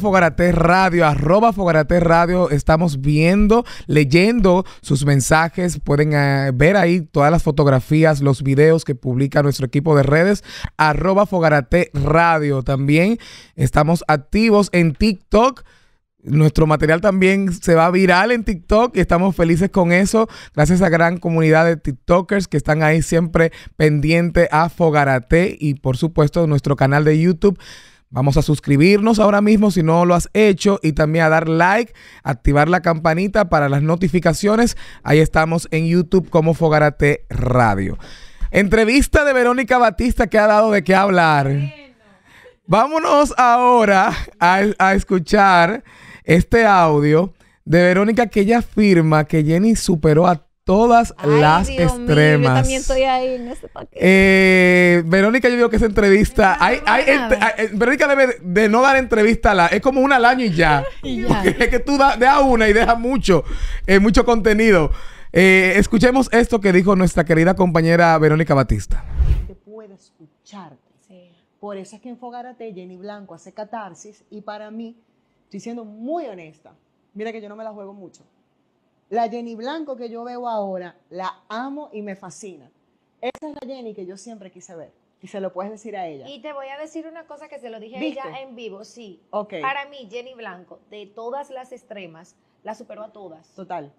Fogarate Radio, Fogarate Radio. Estamos viendo, leyendo sus mensajes. Pueden eh, ver ahí todas las fotografías, los videos que publica nuestro equipo de redes, arroba Fogarate Radio. También estamos activos en TikTok. Nuestro material también se va viral en TikTok y estamos felices con eso. Gracias a gran comunidad de TikTokers que están ahí siempre pendiente a Fogarate y por supuesto nuestro canal de YouTube Vamos a suscribirnos ahora mismo si no lo has hecho y también a dar like, activar la campanita para las notificaciones. Ahí estamos en YouTube como Fogarate Radio. Entrevista de Verónica Batista que ha dado de qué hablar. Vámonos ahora a, a, escuchar este audio de Verónica que ella afirma que Jenny superó a todas las extremas. yo también estoy ahí este eh, Verónica, yo digo que esa entrevista. Eh, Verónica debe de no dar entrevista a la. Es como una al año y ya. es que tú da, una y dejas mucho, eh, mucho contenido. escuchemos esto que dijo nuestra querida compañera Verónica Batista. Te puedo escucharte. Por eso es que enfogarate Jenny Blanco hace catarsis y para mí, estoy siendo muy honesta. Mira que yo no me la juego mucho la Jenny Blanco que yo veo ahora, la amo y me fascina. Esa es la Jenny que yo siempre quise ver. Y se lo puedes decir a ella. Y te voy a decir una cosa que se lo dije a ella en vivo, sí. Para mí, Jenny Blanco, de todas las extremas, la superó a todas. Total.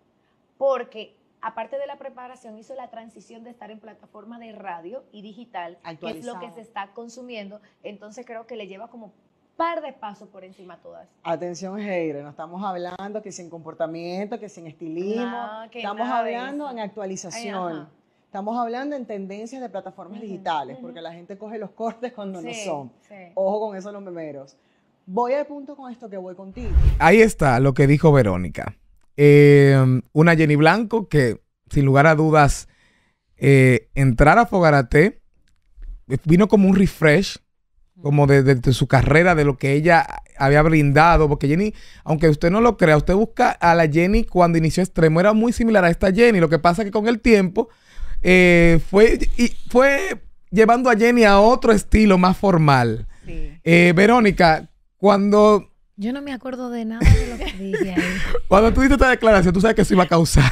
Porque aparte de la preparación, hizo la transición de estar en plataforma de radio y digital, que es lo que se está consumiendo. Entonces creo que le lleva como par de pasos por encima todas. Atención, Heire, no estamos hablando que sin comportamiento, que sin estilismo, estamos hablando en actualización. estamos hablando en tendencias de plataformas digitales, porque la gente coge los cortes cuando no son. Ojo con eso, los memeros. Voy al punto con esto que voy contigo. Ahí está lo que dijo Verónica. Eh, una Jenny Blanco que, sin lugar a dudas, eh, entrar a Fogarate eh, vino como un refresh como de, su carrera, de lo que ella había brindado, porque Jenny, aunque usted no lo crea, usted busca a la Jenny cuando inició Extremo, era muy similar a esta Jenny, lo que pasa es que con el tiempo eh, fue, y fue llevando a Jenny a otro estilo más formal. Eh, Verónica, cuando... Yo no me acuerdo de nada de lo que dije ahí. cuando tú diste esta declaración, tú sabes que eso iba a causar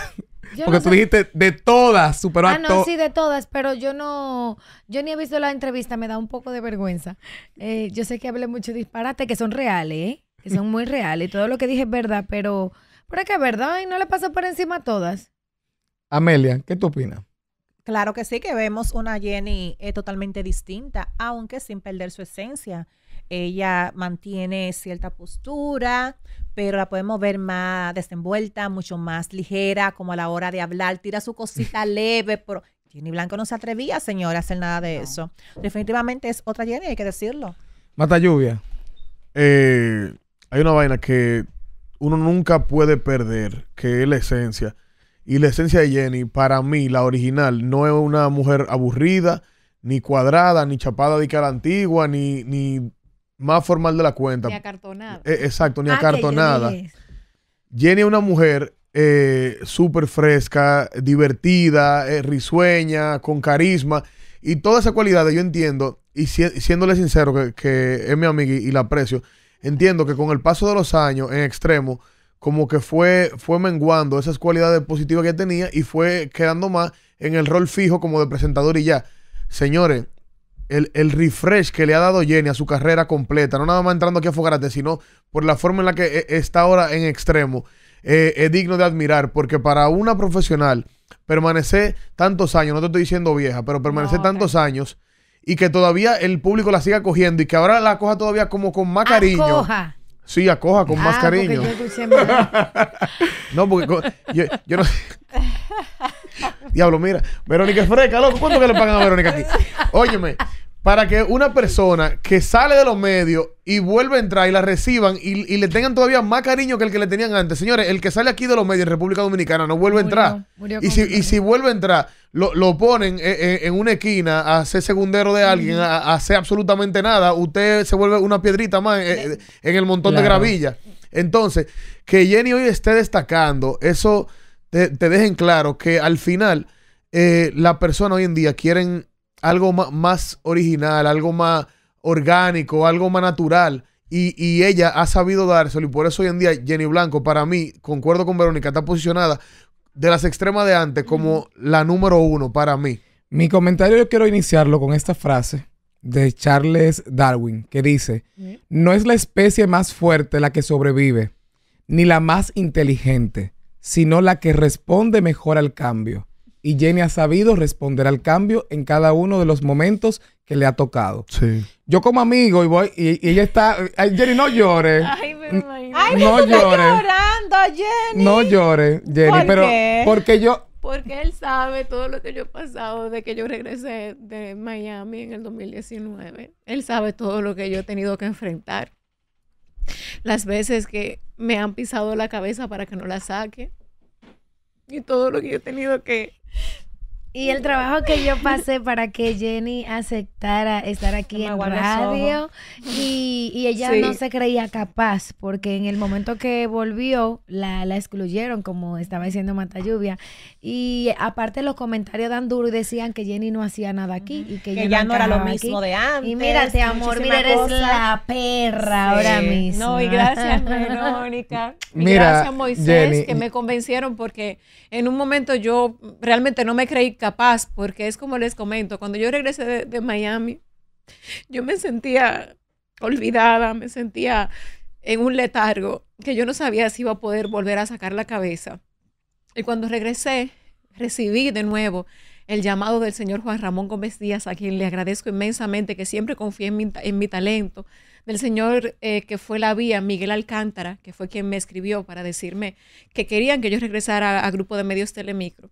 porque tú dijiste de todas, super ah, Ah, no, sí, de todas, pero yo no. Yo ni he visto la entrevista, me da un poco de vergüenza. Eh, yo sé que hablé mucho disparate, que son reales, ¿eh? Que son muy reales. Todo lo que dije es verdad, pero. ¿por es que es verdad, y no le pasó por encima a todas. Amelia, ¿qué tú opinas? Claro que sí, que vemos una Jenny eh, totalmente distinta, aunque sin perder su esencia. Ella mantiene cierta postura, pero la podemos ver más desenvuelta, mucho más ligera, como a la hora de hablar, tira su cosita leve, pero Jenny Blanco no se atrevía, señora, a hacer nada de eso. Definitivamente es otra Jenny, hay que decirlo. Mata lluvia. Eh, hay una vaina que uno nunca puede perder, que es la esencia. Y la esencia de Jenny, para mí, la original, no es una mujer aburrida, ni cuadrada, ni chapada de cara antigua, ni, ni más formal de la cuenta. Ni acartonada. Eh, exacto, ni ah, acartonada. Jenny es una mujer eh, súper fresca, divertida, eh, risueña, con carisma. Y todas esas cualidades yo entiendo, y siéndole sincero, que, es mi amiga y, y, la aprecio, entiendo que con el paso de los años, en extremo, como que fue, fue menguando esas cualidades positivas que tenía y fue quedando más en el rol fijo como de presentador y ya. Señores, el, refresh que le ha dado Jenny a su carrera completa, no nada más entrando aquí a Fogarate, sino por la forma en la que eh, está ahora en extremo, eh, es digno de admirar, porque para una profesional permanecer tantos años, no te estoy diciendo vieja, pero permanecer tantos años y que todavía el público la siga cogiendo y que ahora la coja todavía como con más cariño. Acoja. Sí, acoja con más ah, cariño. no, porque yo, yo no Diablo, mira, Verónica es fresca, loco. ¿Cuánto que le pagan a Verónica aquí? Óyeme, para que una persona que sale de los medios y vuelve a entrar y la reciban y, le tengan todavía más cariño que el que le tenían antes. Señores, el que sale aquí de los medios en República Dominicana no vuelve a entrar. Y si, y si, vuelve a entrar, lo, ponen eh, eh, en, una esquina a ser segundero de alguien, a, hacer absolutamente nada. Usted se vuelve una piedrita más eh, en, el montón de gravilla. Entonces, que Jenny hoy esté destacando, eso te, dejen claro que al final la persona hoy en día quieren algo más original, algo más orgánico, algo más natural. Y, ella ha sabido dárselo. Y por eso hoy en día Jenny Blanco, para mí, concuerdo con Verónica, está posicionada de las extremas de antes como la número uno para mí. Mi comentario yo quiero iniciarlo con esta frase de Charles Darwin, que dice, no es la especie más fuerte la que sobrevive, ni la más inteligente, sino la que responde mejor al cambio y Jenny ha sabido responder al cambio en cada uno de los momentos que le ha tocado. Sí. Yo como amigo y voy y, ella está, Jenny no llores. Ay, me imagino. Ay, no llores. Jenny. No llores, Jenny, ¿Por pero qué? porque yo porque él sabe todo lo que yo he pasado Desde que yo regresé de Miami en el 2019. Él sabe todo lo que yo he tenido que enfrentar. Las veces que me han pisado la cabeza para que no la saque y todo lo que yo he tenido que y el trabajo que yo pasé para que Jenny aceptara estar aquí en radio y, ella no se creía capaz porque en el momento que volvió la, excluyeron como estaba diciendo Mata Lluvia y aparte los comentarios dan duro y decían que Jenny no hacía nada aquí y que, ya no era lo mismo de antes. Y mírate amor, mira eres la perra ahora mismo. No, y gracias Verónica. gracias Moisés que me convencieron porque en un momento yo realmente no me creí capaz, porque es como les comento, cuando yo regresé de, Miami, yo me sentía olvidada, me sentía en un letargo, que yo no sabía si iba a poder volver a sacar la cabeza. Y cuando regresé, recibí de nuevo el llamado del señor Juan Ramón Gómez Díaz, a quien le agradezco inmensamente, que siempre confié en mi, en mi talento, del señor eh, que fue la vía, Miguel Alcántara, que fue quien me escribió para decirme que querían que yo regresara a, a Grupo de Medios Telemicro.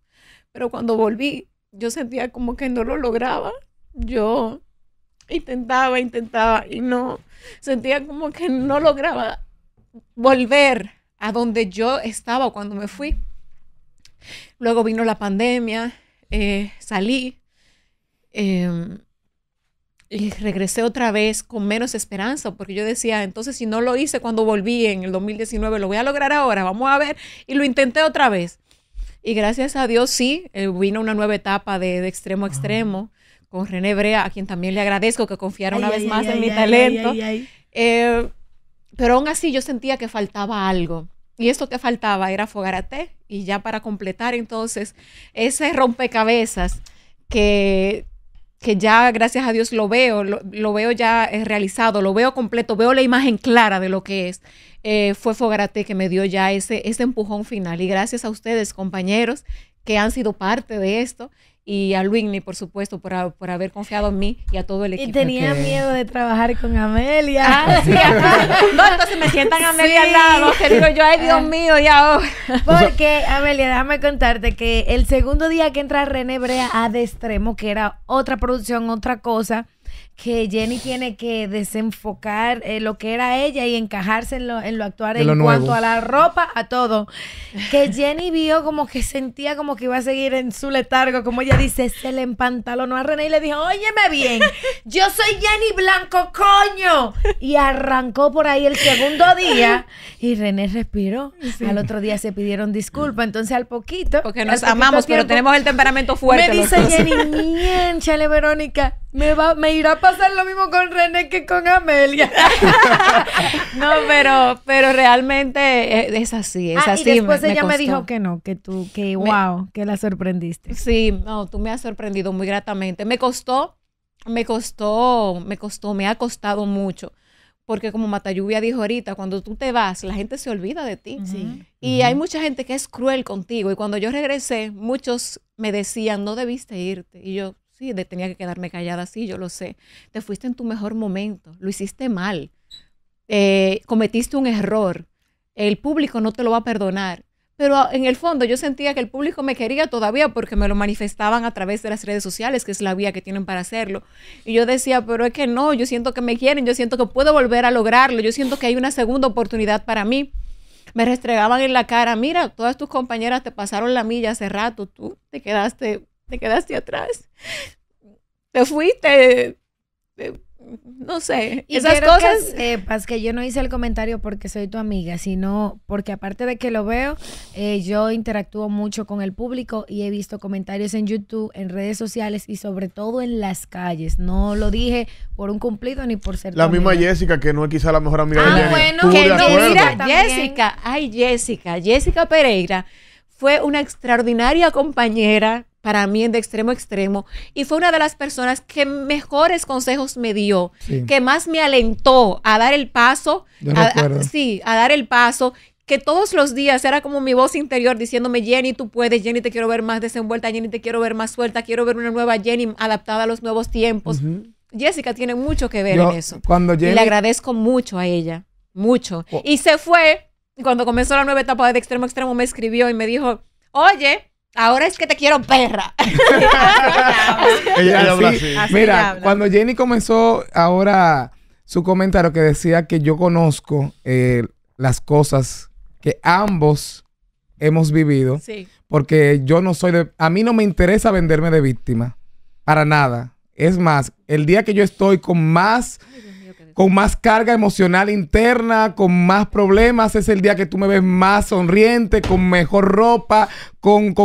Pero cuando volví, yo sentía como que no lo lograba. Yo intentaba, intentaba y no, sentía como que no lograba volver a donde yo estaba cuando me fui. Luego vino la pandemia, eh, salí em, y regresé otra vez con menos esperanza, porque yo decía, entonces si no lo hice cuando volví en el 2019, lo voy a lograr ahora, vamos a ver, y lo intenté otra vez. Y gracias a Dios, sí, eh, vino una nueva etapa de, extremo a extremo con René Brea, a quien también le agradezco que confiara una vez más en mi talento. Eh, pero aún así yo sentía que faltaba algo. Y esto que faltaba era Fogarate. Y ya para completar entonces ese rompecabezas que, que ya gracias a Dios lo veo, lo veo ya eh, realizado, lo veo completo, veo la imagen clara de lo que es. Eh, fue Fogarate que me dio ya ese, empujón final. Y gracias a ustedes, compañeros, que han sido parte de esto y a Luigny, por supuesto, por, haber confiado en mí y a todo el equipo. Y tenía miedo de trabajar con Amelia. Ah, no, entonces me sientan Amelia sí. lado, yo, ay Dios ah. mío, ya. Porque, Amelia, déjame contarte que el segundo día que entra René Brea a De Extremo, que era otra producción, otra cosa, que Jenny tiene que desenfocar eh, lo que era ella y encajarse en lo, actual en cuanto a la ropa, a todo. Que Jenny vio como que sentía como que iba a seguir en su letargo, como ella dice, se le empantalonó a René y le dijo, óyeme bien, yo soy Jenny Blanco, coño. Y arrancó por ahí el segundo día y René respiró. Al otro día se pidieron disculpas, entonces al poquito... Porque nos amamos, pero tenemos el temperamento fuerte. Me dice Jenny, chale Verónica, me, va, me irá a pasar lo mismo con René que con Amelia. no, pero, pero realmente e, es, así, es ah, así. Y después ella me, dijo que no, que tú, que wow, que la sorprendiste. Sí, no, tú me has sorprendido muy gratamente. Me costó, me costó, me costó, me ha costado mucho. Porque como Matayubia dijo ahorita, cuando tú te vas, la gente se olvida de ti. Y hay mucha gente que es cruel contigo. Y cuando yo regresé, muchos me decían, no debiste irte. Y yo, Sí, tenía que quedarme callada, sí, yo lo sé. Te fuiste en tu mejor momento, lo hiciste mal, eh, cometiste un error, el público no te lo va a perdonar. Pero ah, en el fondo yo sentía que el público me quería todavía porque me lo manifestaban a través de las redes sociales, que es la vía que tienen para hacerlo. Y yo decía, pero es que no, yo siento que me quieren, yo siento que puedo volver a lograrlo, yo siento que hay una segunda oportunidad para mí me restregaban en la cara, mira, todas tus compañeras te pasaron la milla hace rato, tú te quedaste te quedaste atrás, te fuiste, no sé, esas cosas. Que sepas que yo no hice el comentario porque soy tu amiga, sino porque aparte de que lo veo, eh, yo interactúo mucho con el público y he visto comentarios en YouTube, en redes sociales y sobre todo en las calles. No lo dije por un cumplido ni por ser. La misma Jessica, que no es quizá la mejor amiga ah, de bueno, Jessica, ay, Jessica, Jessica Pereira fue una extraordinaria compañera para mí de extremo a extremo. Y fue una de las personas que mejores consejos me dio, que más me alentó a dar el paso. sí, a dar el paso que todos los días era como mi voz interior diciéndome, Jenny, tú puedes, Jenny, te quiero ver más desenvuelta, Jenny, te quiero ver más suelta, quiero ver una nueva Jenny adaptada a los nuevos tiempos. Jessica tiene mucho que ver en eso. Cuando le agradezco mucho a ella, mucho. Oh. Y se fue, cuando comenzó la nueva etapa de extremo extremo, me escribió y me dijo, oye, Ahora es que te quiero perra. Mira, cuando Jenny comenzó ahora su comentario que decía que yo conozco eh, las cosas que ambos hemos vivido, porque yo no soy de... A mí no me interesa venderme de víctima, para nada. Es más, el día que yo estoy con más con más carga emocional interna, con más problemas. Es el día que tú me ves más sonriente, con mejor ropa, con,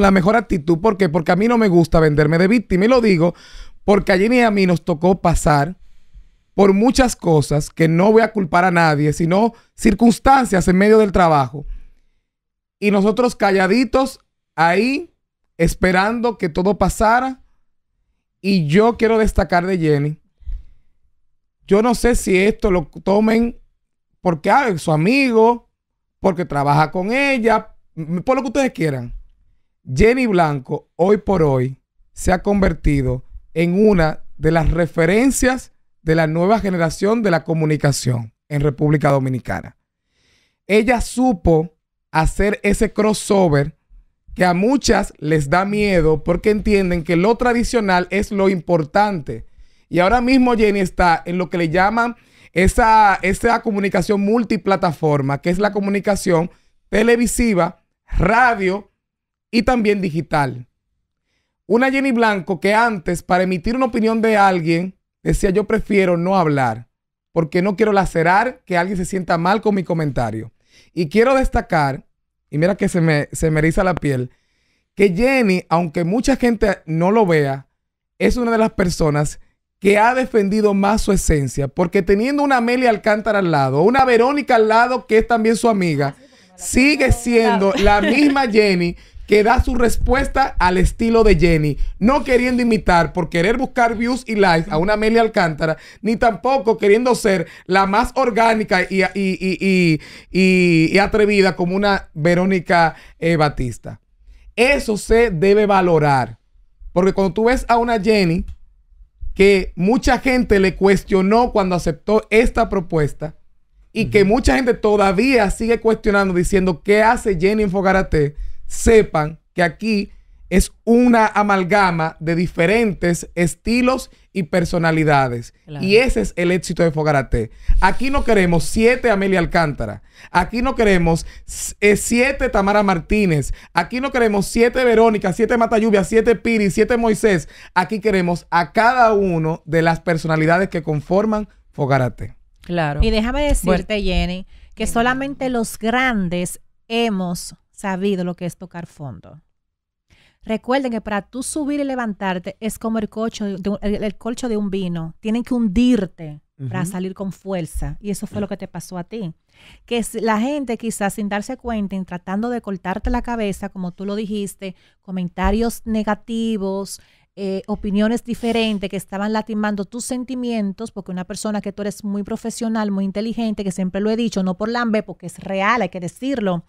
la mejor actitud. ¿Por qué? Porque a mí no me gusta venderme de víctima. Y lo digo porque a Jenny y a mí nos tocó pasar por muchas cosas que no voy a culpar a nadie, sino circunstancias en medio del trabajo. Y nosotros calladitos ahí, esperando que todo pasara. Y yo quiero destacar de Jenny yo no sé si esto lo tomen porque ah, es su amigo, porque trabaja con ella, por lo que ustedes quieran. Jenny Blanco, hoy por hoy, se ha convertido en una de las referencias de la nueva generación de la comunicación en República Dominicana. Ella supo hacer ese crossover que a muchas les da miedo porque entienden que lo tradicional es lo importante y ahora mismo Jenny está en lo que le llaman esa, comunicación multiplataforma, que es la comunicación televisiva, radio y también digital. Una Jenny Blanco que antes, para emitir una opinión de alguien, decía yo prefiero no hablar, porque no quiero lacerar que alguien se sienta mal con mi comentario. Y quiero destacar, y mira que se me, se me eriza la piel, que Jenny, aunque mucha gente no lo vea, es una de las personas que ha defendido más su esencia, porque teniendo una Amelia Alcántara al lado, una Verónica al lado, que es también su amiga, ah, sigue siendo la misma Jenny que da su respuesta al estilo de Jenny, no queriendo imitar por querer buscar views y likes a una Amelia Alcántara, ni tampoco queriendo ser la más orgánica y, atrevida como una Verónica eh, Batista. Eso se debe valorar, porque cuando tú ves a una Jenny, que mucha gente le cuestionó cuando aceptó esta propuesta y que mucha gente todavía sigue cuestionando diciendo qué hace Jenny Fogarate, sepan que aquí es una amalgama de diferentes estilos y personalidades. Y ese es el éxito de Fogarate. Aquí no queremos siete Amelia Alcántara. Aquí no queremos eh, siete Tamara Martínez. Aquí no queremos siete Verónica, siete Matayubia, siete Piri, siete Moisés. Aquí queremos a cada uno de las personalidades que conforman Fogarate. Claro. Y déjame decirte, Jenny, que solamente los grandes hemos sabido lo que es tocar fondo. Recuerden que para tú subir y levantarte es como el colcho de, el, de un vino. Tienen que hundirte para salir con fuerza. Y eso fue lo que te pasó a ti. Que la gente quizás sin darse cuenta, en tratando de cortarte la cabeza, como tú lo dijiste, comentarios negativos, eh, opiniones diferentes que estaban latimando tus sentimientos, porque una persona que tú eres muy profesional, muy inteligente, que siempre lo he dicho, no por lambe, porque es real, hay que decirlo,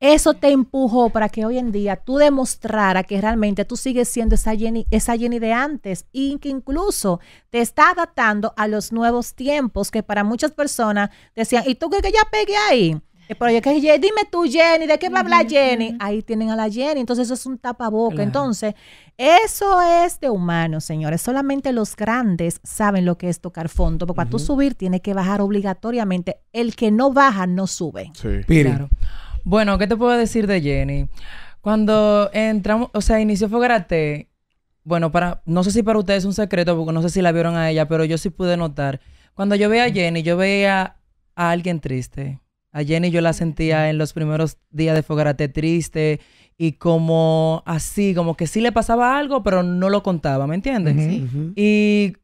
eso te empujó para que hoy en día tú demostrara que realmente tú sigues siendo esa Jenny, esa Jenny de antes y que incluso te está adaptando a los nuevos tiempos que para muchas personas decían, ¿y tú crees que ya pegué ahí? Eh, pero yo que dime tú, Jenny, ¿de qué va a hablar Jenny? Ahí tienen a la Jenny, entonces eso es un tapaboca. Entonces, eso es de humano, señores. Solamente los grandes saben lo que es tocar fondo. Porque para tú subir, tiene que bajar obligatoriamente. El que no baja, no sube. Sí. Claro. Bueno, ¿qué te puedo decir de Jenny? Cuando entramos, o sea, inició Fogarate, bueno, para, no sé si para ustedes es un secreto, porque no sé si la vieron a ella, pero yo sí pude notar. Cuando yo veía a Jenny, yo veía a alguien triste. A Jenny yo la sentía en los primeros días de Fogarate triste y como así, como que sí le pasaba algo, pero no lo contaba, ¿me entiendes? Y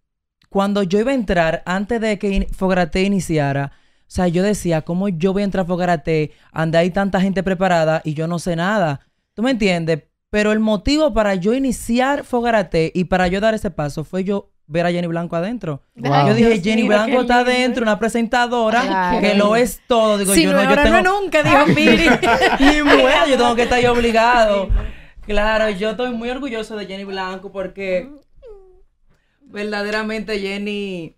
cuando yo iba a entrar, antes de que Fogarate iniciara, o sea, yo decía, ¿cómo yo voy a entrar a Fogarate? Anda hay tanta gente preparada y yo no sé nada. ¿Tú me entiendes? Pero el motivo para yo iniciar Fogarate y para yo dar ese paso fue yo ver a Jenny Blanco adentro. Yo dije, Jenny Blanco está adentro, una presentadora que lo es todo. Digo, si yo no, no, no nunca, dijo Miri. Y bueno, yo tengo que estar ahí obligado. Claro, yo estoy muy orgulloso de Jenny Blanco porque mm. verdaderamente Jenny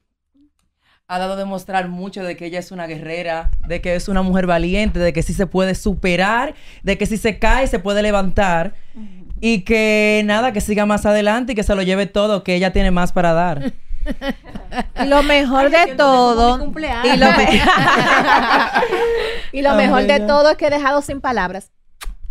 ha dado a demostrar mucho de que ella es una guerrera, de que es una mujer valiente, de que sí se puede superar, de que si se cae se puede levantar y que nada, que siga más adelante y que se lo lleve todo, que ella tiene más para dar. lo mejor de todo y lo, mejor de todo es que he dejado sin palabras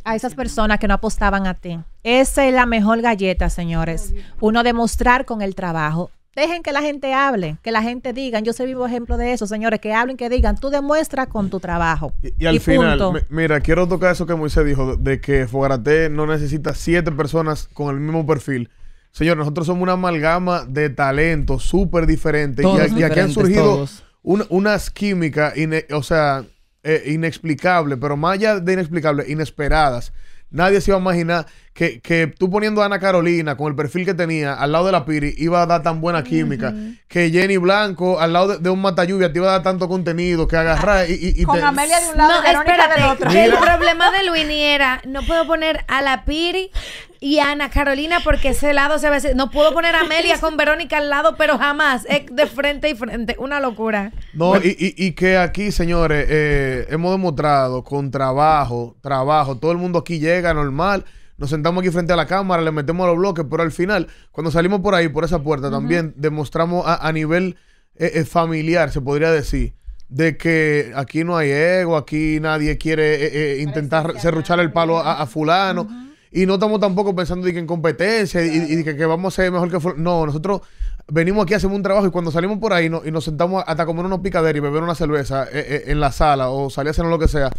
a esas personas que no apostaban a ti. Esa es la mejor galleta, señores. Uno demostrar con el trabajo. Dejen que la gente hable, que la gente diga. Yo soy vivo ejemplo de eso, señores, que hablen, que digan. Tú demuestras con tu trabajo. Y, al final, mira, quiero tocar eso que Moisés dijo, de, que Fogarate no necesita siete personas con el mismo perfil. Señor, nosotros somos una amalgama de talentos súper diferentes. Y, aquí han surgido unas químicas, o sea, eh, inexplicables, pero más allá de inexplicables, inesperadas. Nadie se iba a imaginar que, que, tú poniendo a Ana Carolina con el perfil que tenía al lado de la Piri iba a dar tan buena química. Que Jenny Blanco al lado de, un matalluvia te iba a dar tanto contenido que agarrar y, y, y Con Amelia de un lado, no, Verónica del otro. El problema de Luini era, no puedo poner a la Piri y a Ana Carolina porque ese lado se ve... No puedo poner a Amelia con Verónica al lado, pero jamás. Es de frente y frente. Una locura. No, y, y, que aquí, señores, eh, hemos demostrado con trabajo, trabajo. Todo el mundo aquí llega normal nos sentamos aquí frente a la cámara, le metemos los bloques, pero al final, cuando salimos por ahí, por esa puerta, también demostramos a, nivel eh, eh, familiar, se podría decir, de que aquí no hay ego, aquí nadie quiere eh, intentar serruchar el palo a, fulano. Y no estamos tampoco pensando de que en competencia y, que, vamos a ser mejor que No, nosotros venimos aquí, hacemos un trabajo y cuando salimos por ahí y nos sentamos hasta comer unos picaderos y beber una cerveza en la sala o salir a hacer lo que sea,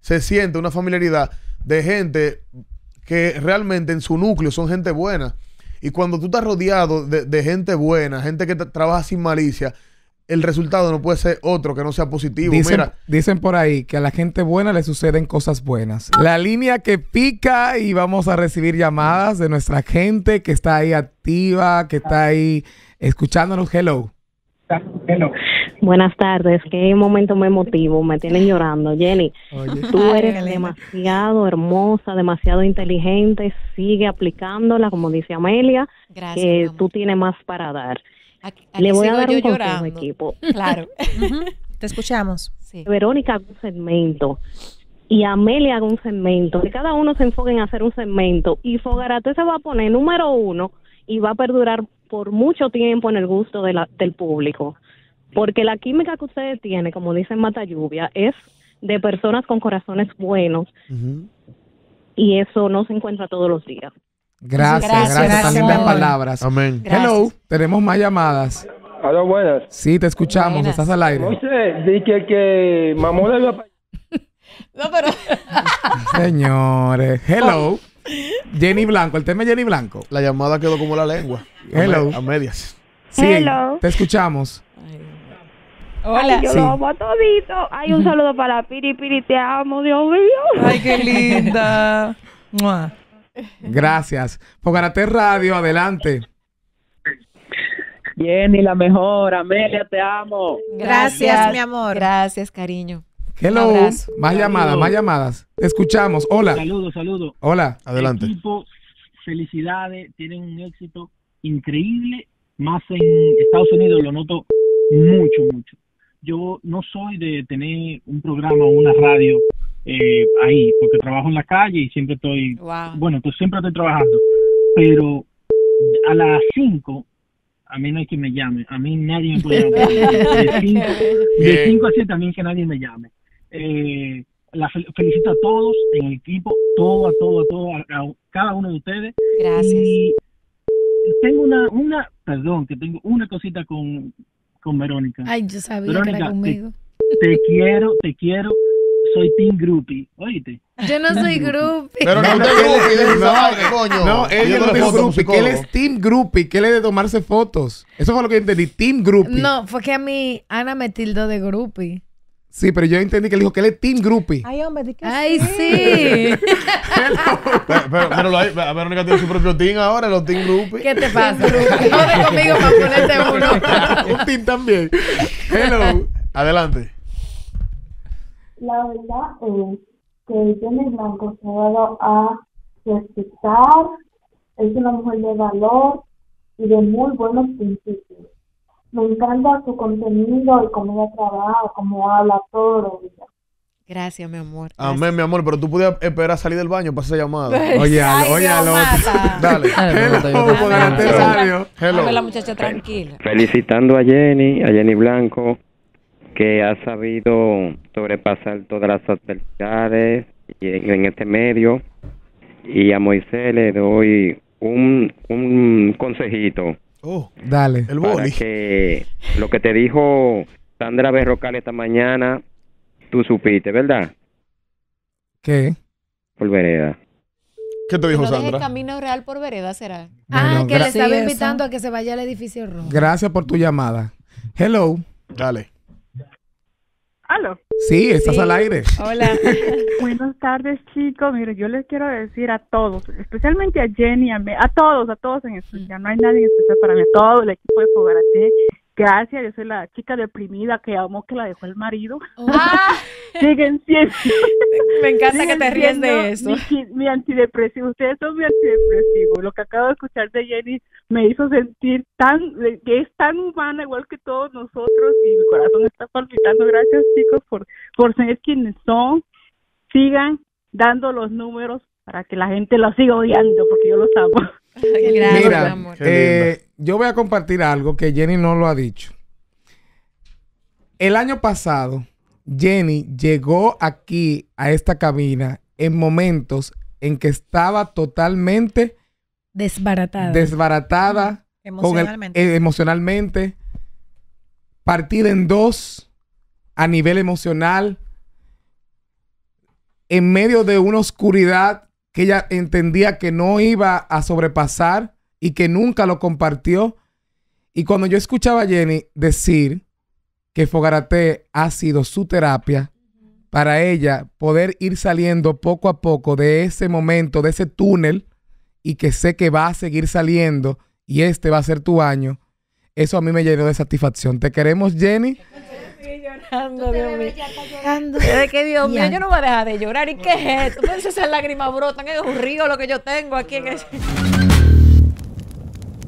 se siente una familiaridad de gente que realmente en su núcleo son gente buena. Y cuando tú estás rodeado de, gente buena, gente que trabaja sin malicia, el resultado no puede ser otro que no sea positivo. Dicen, dicen por ahí que a la gente buena le suceden cosas buenas. La línea que pica y vamos a recibir llamadas de nuestra gente que está ahí activa, que está ahí escuchándonos. Hello. Hello. Buenas tardes, qué momento me emotivo, me tienen llorando. Jenny, tú eres demasiado hermosa, demasiado inteligente, sigue aplicándola, como dice Amelia, que tú tienes más para dar. Le voy a dar un consejo, equipo. Claro. Te escuchamos. Verónica haga un segmento y Amelia haga un segmento. Que cada uno se enfoque en hacer un segmento y Fogarate se va a poner número uno y va a perdurar por mucho tiempo en el gusto del público porque la química que ustedes tienen, como dicen Mata Lluvia, es de personas con corazones buenos y eso no se encuentra todos los días. Gracias, gracias, lindas palabras. Amén. Hello, tenemos más llamadas. Hola, buenas. Sí, te escuchamos, estás al aire. No sé, dije que mamó de No, pero... Señores, hello. Oh. Jenny Blanco, el tema es Jenny Blanco. La llamada quedó como la lengua. Hello. A, medias. Sí, hello. te escuchamos. Ay, Hola. Ay, yo lo amo a todito. Ay, un saludo para Piri, Piri, te amo, Dios mío. Ay, qué linda. Gracias. Fogarate Radio, adelante. Jenny, la mejor. Amelia, te amo. Gracias, mi amor. Gracias, cariño. Hello. Más llamadas, más llamadas. escuchamos. Hola. Saludos, saludos. Hola. Adelante. felicidades. Tienen un éxito increíble. Más en Estados Unidos lo noto mucho, mucho yo no soy de tener un programa o una radio eh, ahí, porque trabajo en la calle y siempre estoy, bueno, pues siempre estoy trabajando, pero a las 5 a mí no hay quien me llame, a mí nadie me puede llamar. De 5 a 7 a mí que nadie me llame. Eh, la felicito a todos en el equipo, todo, a todo, a todo, a, cada uno de ustedes. Gracias. Y tengo una, una, perdón, que tengo una cosita con con Verónica. Ay, yo sabía que era conmigo. Te, quiero, te quiero. Soy Team Groupie, oíste. Yo no soy groupie. Pero no, no, no, groupie, no, coño. No, él es groupie, él es team groupie, ¿Qué él es de tomarse fotos. Eso fue lo que entendí, team groupie. No, fue que a mí Ana me tildó de groupie. Sí, pero yo entendí que él dijo que él es Team Groupie. Ay, hombre, ¿de qué Ay, sí. pero, pero, pero Verónica tiene su propio team ahora, los Team Groupie. ¿Qué te pasa? Jode conmigo para ponerte uno. Un team también. Hello. Adelante. La verdad es que yo me ha dado a respetar, es una mujer de valor y de muy buenos principios me encanta tu contenido y cómo ella trabaja, cómo habla todo. Gracias, mi amor. Amén, mi amor. Pero tú podías esperar a salir del baño para esa llamada. oye, oye, Dale. Hello, te Hello. la muchacha tranquila. Felicitando a Jenny, a Jenny Blanco, que ha sabido sobrepasar todas las adversidades en, este medio. Y a Moisés le doy un, un consejito Oh, dale. El que lo que te dijo Sandra Berrocal esta mañana, tú supiste, ¿verdad? ¿Qué? Por vereda. ¿Qué te dijo no Sandra? el camino real por vereda será. ah, que le estaba invitando a que se vaya al edificio rojo. Gracias por tu llamada. Hello. Dale. ¿Aló? Sí, estás al aire. Hola. Buenas tardes, chicos. Mire, yo les quiero decir a todos, especialmente a Jenny, a, todos, a todos en especial. No hay nadie en especial para mí, a todo el equipo de Fogarate Gracias, Yo soy la chica deprimida que amó que la dejó el marido. ¡Ah! Siguen siendo. Me encanta que te ríes de eso. Mi, antidepresivo, ustedes son mi antidepresivo. Lo que acabo de escuchar de Jenny me hizo sentir tan, que es tan humana igual que todos nosotros y mi corazón está palpitando. Gracias chicos por, por ser quienes son. Sigan dando los números para que la gente los siga odiando porque yo los amo. Gracias, Mira, yo voy a compartir algo que Jenny no lo ha dicho. El año pasado, Jenny llegó aquí a esta cabina en momentos en que estaba totalmente desbaratada. Desbaratada. Emocionalmente. Eh, emocionalmente. Partida en dos a nivel emocional. En medio de una oscuridad que ella entendía que no iba a sobrepasar y que nunca lo compartió. Y cuando yo escuchaba a Jenny decir que Fogarate ha sido su terapia para ella poder ir saliendo poco a poco de ese momento, de ese túnel, y que sé que va a seguir saliendo y este va a ser tu año, eso a mí me llenó de satisfacción. Te queremos, Jenny. llorando, Dios mío, yo no voy a dejar de llorar. ¿Y qué es esto? esas lágrimas brotan, es un río lo que yo tengo aquí en el...